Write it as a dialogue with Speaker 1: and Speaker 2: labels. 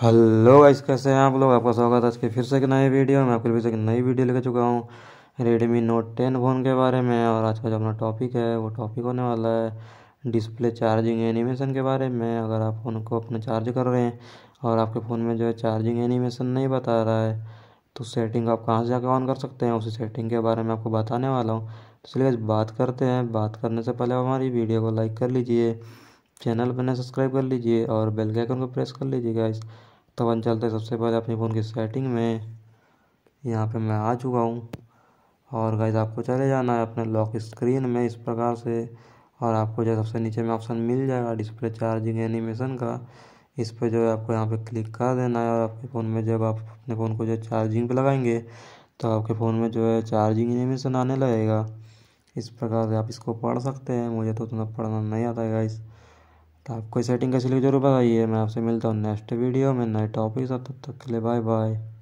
Speaker 1: hello guys कैसे हैं आप लोग आपका स्वागत है आज के फिर से एक नए वीडियो में आपके लिए से तो एक नई वीडियो लेकर चुका हूँ रेडमी नोट टेन फ़ोन के बारे में और आज का जो अपना टॉपिक है वो टॉपिक होने वाला है डिस्प्ले चार्जिंग एनिमेशन के बारे में अगर आप फ़ोन को अपने चार्ज कर रहे हैं और आपके फ़ोन में जो है चार्जिंग एनिमेशन नहीं बता रहा है तो सेटिंग आप कहाँ से जाकर ऑन कर सकते हैं उसी सेटिंग के बारे में आपको बताने वाला हूँ तो इसलिए बात करते हैं बात करने से पहले हमारी वीडियो को लाइक कर लीजिए चैनल बना सब्सक्राइब कर लीजिए और बेल के आइकन को प्रेस कर लीजिए गाइस तो हम चलते हैं सबसे पहले अपने फ़ोन की सेटिंग में यहाँ पे मैं आ चुका हूँ और गाइस आपको चले जाना है अपने लॉक स्क्रीन में इस प्रकार से और आपको जो सबसे नीचे में ऑप्शन मिल जाएगा डिस्प्ले चार्जिंग एनिमेशन का इस पर जो है आपको यहाँ पे क्लिक कर देना है और आपके फ़ोन में जब आप अपने फ़ोन को जो चार्जिंग पे लगाएंगे तो आपके फ़ोन में जो है चार्जिंग एनिमेशन आने लगेगा इस प्रकार से आप इसको पढ़ सकते हैं मुझे तो उतना पढ़ना नहीं आता है गाइस तो आपको सेटिंग कैसे लगी जरूर बताइए मैं आपसे मिलता हूँ नेक्स्ट वीडियो में नए टॉपिक तब तक के लिए बाय बाय